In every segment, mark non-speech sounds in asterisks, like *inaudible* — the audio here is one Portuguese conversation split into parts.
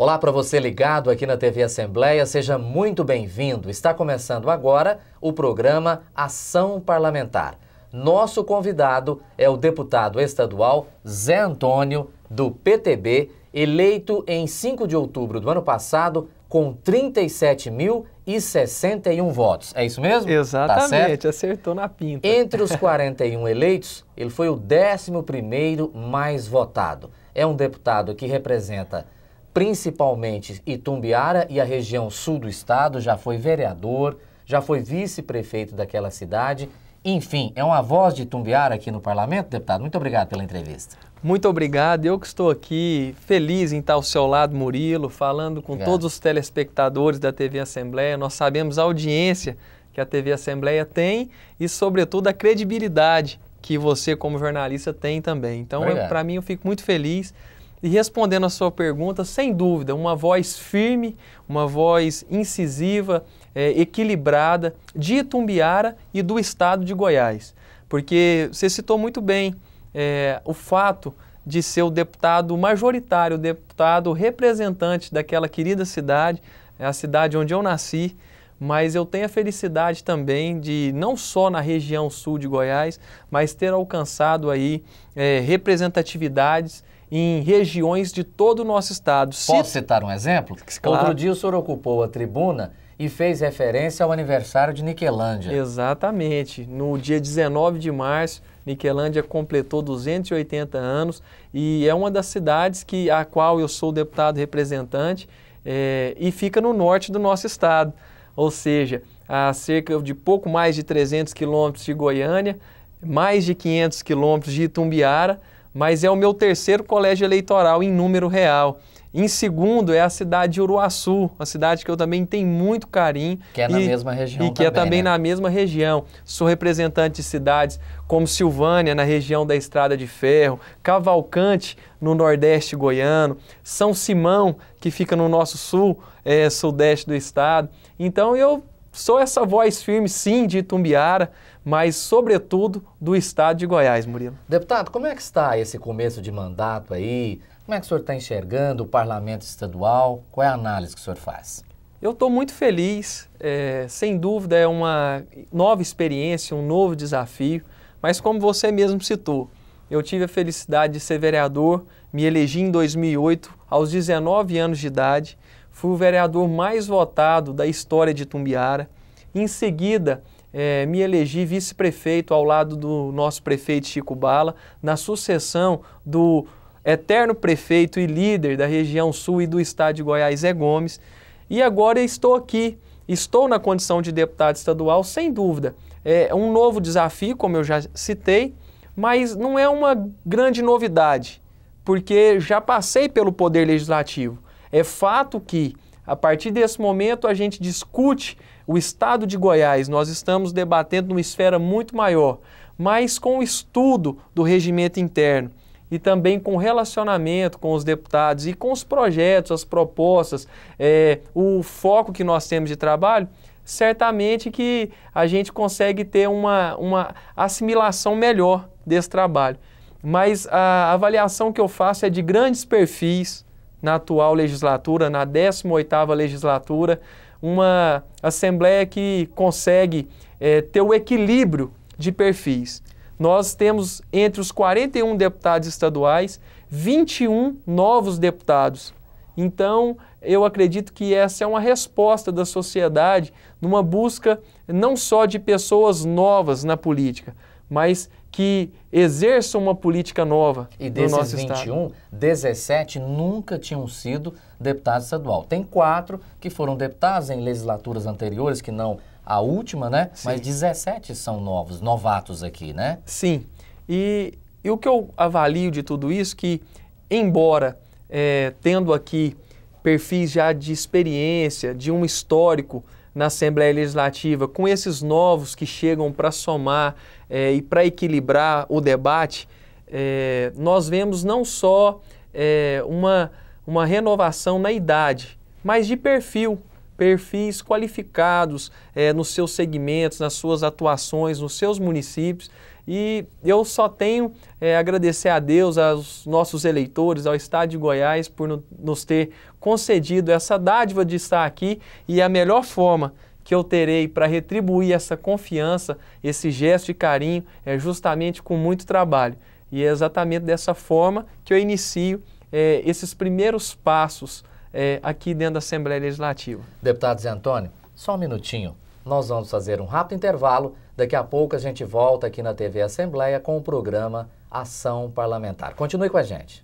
Olá para você ligado aqui na TV Assembleia, seja muito bem-vindo. Está começando agora o programa Ação Parlamentar. Nosso convidado é o deputado estadual Zé Antônio, do PTB, eleito em 5 de outubro do ano passado com 37.061 votos. É isso mesmo? Tá Exatamente, tá acertou na pinta. Entre os 41 *laughs* eleitos, ele foi o 11º mais votado. É um deputado que representa principalmente Itumbiara e a região sul do estado, já foi vereador, já foi vice-prefeito daquela cidade. Enfim, é uma voz de Itumbiara aqui no parlamento, deputado. Muito obrigado pela entrevista. Muito obrigado. Eu que estou aqui feliz em estar ao seu lado, Murilo, falando com obrigado. todos os telespectadores da TV Assembleia. Nós sabemos a audiência que a TV Assembleia tem e, sobretudo, a credibilidade que você, como jornalista, tem também. Então, para mim, eu fico muito feliz e respondendo a sua pergunta, sem dúvida, uma voz firme, uma voz incisiva, é, equilibrada de Itumbiara e do estado de Goiás. Porque você citou muito bem é, o fato de ser o deputado majoritário, o deputado representante daquela querida cidade, é a cidade onde eu nasci, mas eu tenho a felicidade também de, não só na região sul de Goiás, mas ter alcançado aí é, representatividades em regiões de todo o nosso estado. Posso citar um exemplo? Claro. Outro dia o senhor ocupou a tribuna e fez referência ao aniversário de Niquelândia. Exatamente. No dia 19 de março, Niquelândia completou 280 anos e é uma das cidades que a qual eu sou deputado representante é, e fica no norte do nosso estado, ou seja, a cerca de pouco mais de 300 quilômetros de Goiânia, mais de 500 quilômetros de Itumbiara mas é o meu terceiro colégio eleitoral em número real. Em segundo é a cidade de Uruaçu, uma cidade que eu também tenho muito carinho. Que é na e, mesma região. E que é também, é também né? na mesma região. Sou representante de cidades como Silvânia, na região da Estrada de Ferro, Cavalcante, no Nordeste goiano, São Simão, que fica no nosso sul, é, sudeste do estado. Então eu Sou essa voz firme, sim, de Itumbiara, mas, sobretudo, do estado de Goiás, Murilo. Deputado, como é que está esse começo de mandato aí? Como é que o senhor está enxergando o parlamento estadual? Qual é a análise que o senhor faz? Eu estou muito feliz, é, sem dúvida é uma nova experiência, um novo desafio, mas como você mesmo citou, eu tive a felicidade de ser vereador, me elegi em 2008, aos 19 anos de idade, fui o vereador mais votado da história de Tumbiara. Em seguida, é, me elegi vice-prefeito ao lado do nosso prefeito Chico Bala, na sucessão do eterno prefeito e líder da região sul e do estado de Goiás, Zé Gomes. E agora estou aqui, estou na condição de deputado estadual, sem dúvida. É um novo desafio, como eu já citei, mas não é uma grande novidade, porque já passei pelo Poder Legislativo. É fato que, a partir desse momento, a gente discute o estado de Goiás. Nós estamos debatendo numa esfera muito maior, mas com o estudo do regimento interno e também com relacionamento com os deputados e com os projetos, as propostas, é, o foco que nós temos de trabalho, certamente que a gente consegue ter uma, uma assimilação melhor desse trabalho. Mas a avaliação que eu faço é de grandes perfis, na atual legislatura, na 18ª legislatura, uma Assembleia que consegue é, ter o equilíbrio de perfis. Nós temos, entre os 41 deputados estaduais, 21 novos deputados. Então, eu acredito que essa é uma resposta da sociedade numa busca não só de pessoas novas na política, mas que exerçam uma política nova e do nosso 21, Estado. E 17 nunca tinham sido deputados estadual. Tem quatro que foram deputados em legislaturas anteriores, que não a última, né? Sim. Mas 17 são novos, novatos aqui, né? Sim. E, e o que eu avalio de tudo isso é que, embora é, tendo aqui perfis já de experiência, de um histórico na Assembleia Legislativa com esses novos que chegam para somar é, e para equilibrar o debate, é, nós vemos não só é, uma, uma renovação na idade, mas de perfil. Perfis qualificados nos seus segmentos, nas suas atuações, nos seus municípios. E eu só tenho é, agradecer a Deus, aos nossos eleitores, ao Estado de Goiás por no, nos ter concedido essa dádiva de estar aqui e a melhor forma que eu terei para retribuir essa confiança, esse gesto de carinho, é justamente com muito trabalho. E é exatamente dessa forma que eu inicio é, esses primeiros passos é, aqui dentro da Assembleia Legislativa. Deputado Zé Antônio, só um minutinho. Nós vamos fazer um rápido intervalo Daqui a pouco a gente volta aqui na TV Assembleia com o programa Ação Parlamentar. Continue com a gente.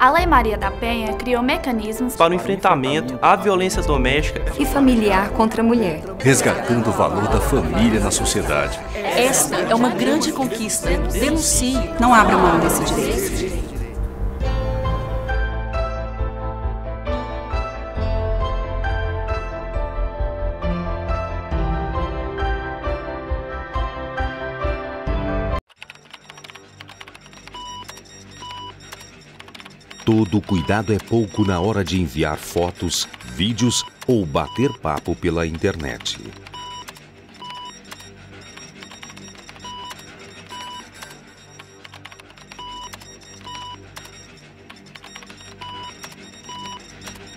A Lei Maria da Penha criou mecanismos para o enfrentamento à violência doméstica e familiar contra a mulher, resgatando o valor da família na sociedade. Esta é uma grande conquista. Denuncie, não abra mão desse direito. Todo cuidado é pouco na hora de enviar fotos, vídeos ou bater papo pela internet.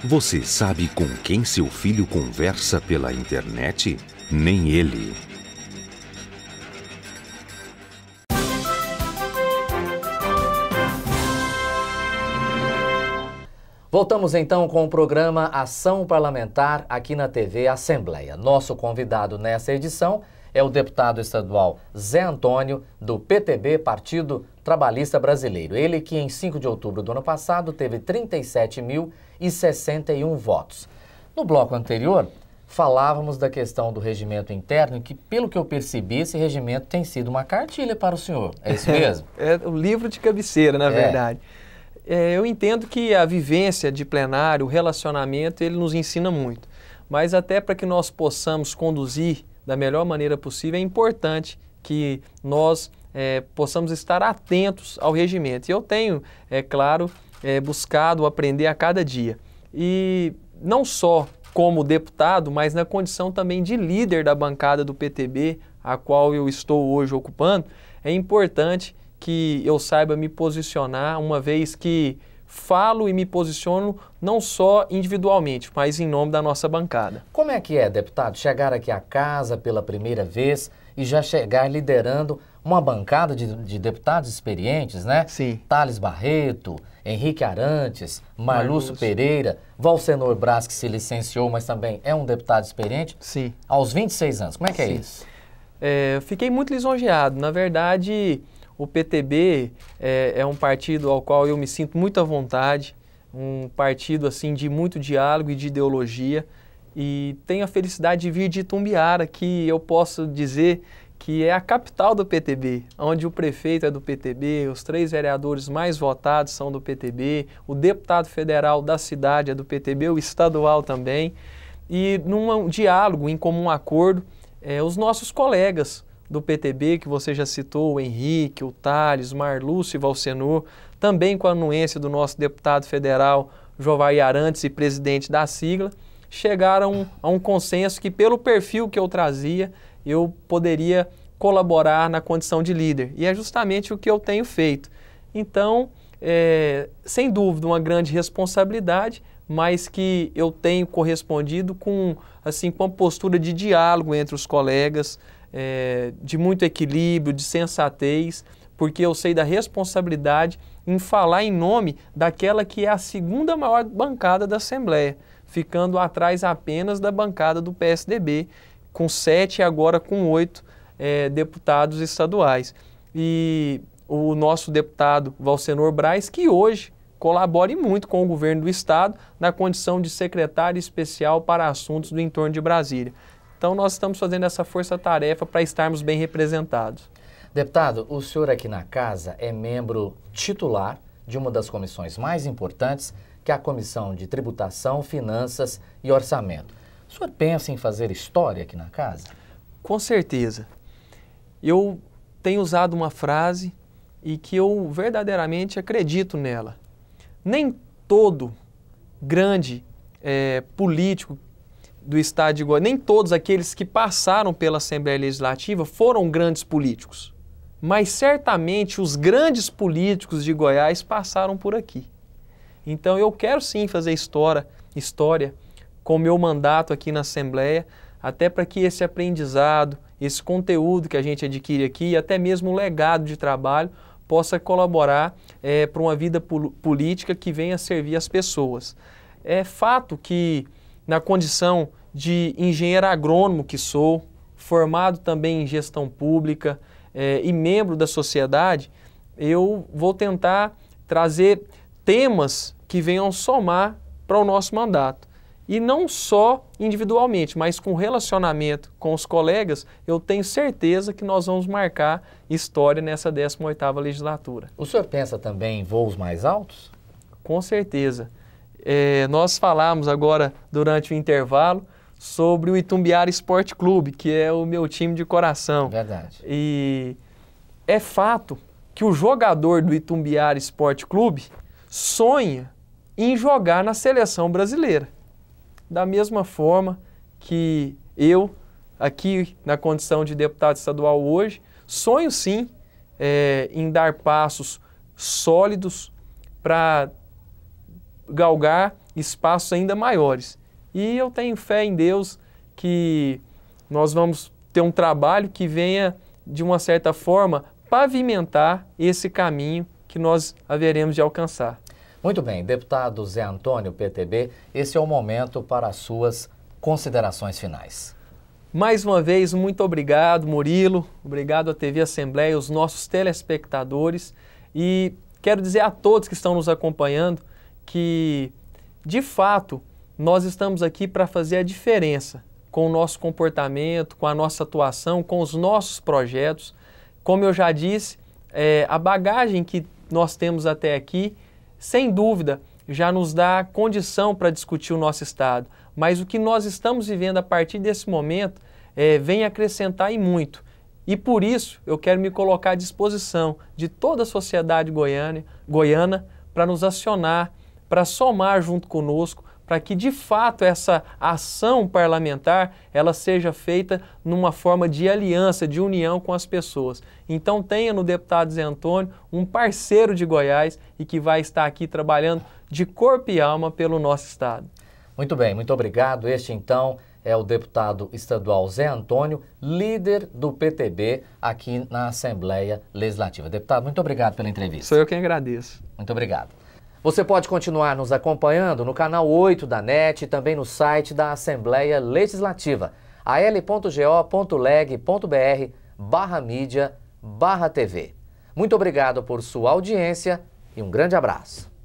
Você sabe com quem seu filho conversa pela internet? Nem ele. Voltamos então com o programa Ação Parlamentar aqui na TV Assembleia. Nosso convidado nessa edição é o deputado estadual Zé Antônio, do PTB, Partido Trabalhista Brasileiro. Ele que em 5 de outubro do ano passado teve 37.061 votos. No bloco anterior, falávamos da questão do regimento interno, que, pelo que eu percebi, esse regimento tem sido uma cartilha para o senhor. É isso mesmo? *laughs* é, o é um livro de cabeceira, na é. verdade. É, eu entendo que a vivência de plenário, o relacionamento, ele nos ensina muito. Mas até para que nós possamos conduzir da melhor maneira possível, é importante que nós é, possamos estar atentos ao regimento. E eu tenho, é claro, é, buscado aprender a cada dia. E não só como deputado, mas na condição também de líder da bancada do PTB, a qual eu estou hoje ocupando, é importante que eu saiba me posicionar, uma vez que falo e me posiciono não só individualmente, mas em nome da nossa bancada. Como é que é, deputado, chegar aqui à casa pela primeira vez e já chegar liderando uma bancada de, de deputados experientes, né? Sim. Thales Barreto, Henrique Arantes, Marlúcio Pereira, Valcenor Brás que se licenciou, mas também é um deputado experiente. Sim. Aos 26 anos, como é que é Sim. é isso? É, fiquei muito lisonjeado. Na verdade, o PTB é, é um partido ao qual eu me sinto muito à vontade, um partido assim de muito diálogo e de ideologia. E tenho a felicidade de vir de Itumbiara, que eu posso dizer que é a capital do PTB, onde o prefeito é do PTB, os três vereadores mais votados são do PTB, o deputado federal da cidade é do PTB, o estadual também. E num diálogo, em comum acordo, é, os nossos colegas do PTB, que você já citou, o Henrique, o Thales, Marlúcio e Valcenor, também com a anuência do nosso deputado federal Jovai Arantes e presidente da sigla, chegaram a um consenso que, pelo perfil que eu trazia, eu poderia colaborar na condição de líder. E é justamente o que eu tenho feito. Então, é, sem dúvida, uma grande responsabilidade, mas que eu tenho correspondido com, assim, com uma postura de diálogo entre os colegas, é, de muito equilíbrio, de sensatez, porque eu sei da responsabilidade em falar em nome daquela que é a segunda maior bancada da Assembleia, ficando atrás apenas da bancada do PSDB, com sete e agora com oito é, deputados estaduais. E o nosso deputado Valcenor Braz, que hoje colabore muito com o governo do Estado na condição de secretário especial para assuntos do entorno de Brasília. Então, nós estamos fazendo essa força-tarefa para estarmos bem representados. Deputado, o senhor aqui na casa é membro titular de uma das comissões mais importantes, que é a Comissão de Tributação, Finanças e Orçamento. O senhor pensa em fazer história aqui na casa? Com certeza. Eu tenho usado uma frase e que eu verdadeiramente acredito nela. Nem todo grande é, político do Estado de Goiás, nem todos aqueles que passaram pela Assembleia Legislativa foram grandes políticos, mas certamente os grandes políticos de Goiás passaram por aqui. Então eu quero sim fazer história, história com meu mandato aqui na Assembleia, até para que esse aprendizado, esse conteúdo que a gente adquire aqui, e até mesmo o legado de trabalho, possa colaborar é, para uma vida política que venha servir as pessoas. É fato que na condição de engenheiro agrônomo que sou, formado também em gestão pública eh, e membro da sociedade, eu vou tentar trazer temas que venham somar para o nosso mandato. E não só individualmente, mas com relacionamento com os colegas, eu tenho certeza que nós vamos marcar história nessa 18ª legislatura. O senhor pensa também em voos mais altos? Com certeza. É, nós falamos agora durante o intervalo sobre o Itumbiara Esporte Clube, que é o meu time de coração. Verdade. E é fato que o jogador do Itumbiara Esporte Clube sonha em jogar na seleção brasileira. Da mesma forma que eu, aqui na condição de deputado estadual hoje, sonho sim é, em dar passos sólidos para galgar espaços ainda maiores. E eu tenho fé em Deus que nós vamos ter um trabalho que venha, de uma certa forma, pavimentar esse caminho que nós haveremos de alcançar. Muito bem, deputado Zé Antônio, PTB, esse é o momento para as suas considerações finais. Mais uma vez, muito obrigado, Murilo, obrigado à TV Assembleia, os nossos telespectadores e quero dizer a todos que estão nos acompanhando que, de fato, nós estamos aqui para fazer a diferença com o nosso comportamento, com a nossa atuação, com os nossos projetos. Como eu já disse, é, a bagagem que nós temos até aqui, sem dúvida, já nos dá condição para discutir o nosso Estado. Mas o que nós estamos vivendo a partir desse momento é, vem acrescentar e muito. E por isso eu quero me colocar à disposição de toda a sociedade goiana, goiana para nos acionar para somar junto conosco para que de fato essa ação parlamentar ela seja feita numa forma de aliança, de união com as pessoas. Então tenha no deputado Zé Antônio um parceiro de Goiás e que vai estar aqui trabalhando de corpo e alma pelo nosso estado. Muito bem, muito obrigado. Este então é o deputado estadual Zé Antônio, líder do PTB aqui na Assembleia Legislativa. Deputado, muito obrigado pela entrevista. Sou eu quem agradeço. Muito obrigado. Você pode continuar nos acompanhando no canal 8 da NET e também no site da Assembleia Legislativa, al.go.leg.br barra mídia barra TV. Muito obrigado por sua audiência e um grande abraço.